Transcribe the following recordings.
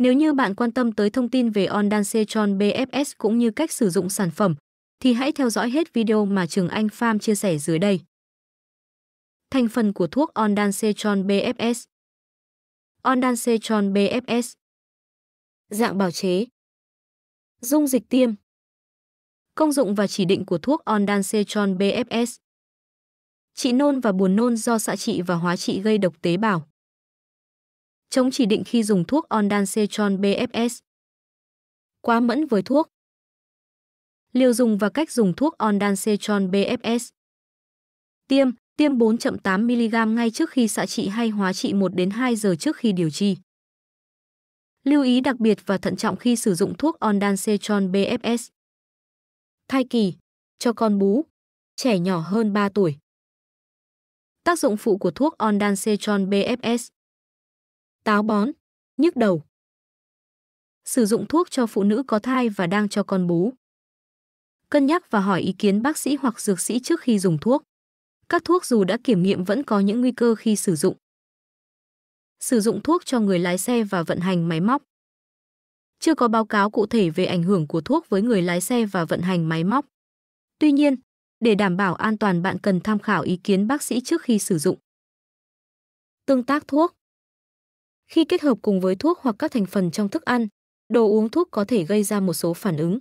Nếu như bạn quan tâm tới thông tin về Ondansetron BFS cũng như cách sử dụng sản phẩm, thì hãy theo dõi hết video mà Trường Anh Farm chia sẻ dưới đây. Thành phần của thuốc Ondansetron BFS Ondansetron BFS Dạng bào chế Dung dịch tiêm Công dụng và chỉ định của thuốc Ondansetron BFS Trị nôn và buồn nôn do xạ trị và hóa trị gây độc tế bào chống chỉ định khi dùng thuốc ondansetron BFS. Quá mẫn với thuốc. Liều dùng và cách dùng thuốc ondansetron BFS. Tiêm, tiêm 4.8 mg ngay trước khi xạ trị hay hóa trị 1 đến 2 giờ trước khi điều trị. Lưu ý đặc biệt và thận trọng khi sử dụng thuốc ondansetron BFS. Thai kỳ, cho con bú, trẻ nhỏ hơn 3 tuổi. Tác dụng phụ của thuốc ondansetron BFS táo bón, nhức đầu. Sử dụng thuốc cho phụ nữ có thai và đang cho con bú. Cân nhắc và hỏi ý kiến bác sĩ hoặc dược sĩ trước khi dùng thuốc. Các thuốc dù đã kiểm nghiệm vẫn có những nguy cơ khi sử dụng. Sử dụng thuốc cho người lái xe và vận hành máy móc. Chưa có báo cáo cụ thể về ảnh hưởng của thuốc với người lái xe và vận hành máy móc. Tuy nhiên, để đảm bảo an toàn bạn cần tham khảo ý kiến bác sĩ trước khi sử dụng. Tương tác thuốc khi kết hợp cùng với thuốc hoặc các thành phần trong thức ăn, đồ uống thuốc có thể gây ra một số phản ứng.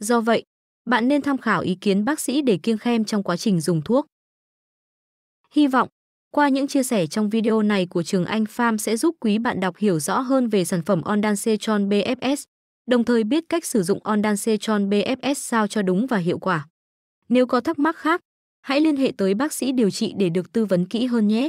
Do vậy, bạn nên tham khảo ý kiến bác sĩ để kiêng khem trong quá trình dùng thuốc. Hy vọng, qua những chia sẻ trong video này của Trường Anh Farm sẽ giúp quý bạn đọc hiểu rõ hơn về sản phẩm Ondansetron BFS, đồng thời biết cách sử dụng Ondansetron BFS sao cho đúng và hiệu quả. Nếu có thắc mắc khác, hãy liên hệ tới bác sĩ điều trị để được tư vấn kỹ hơn nhé.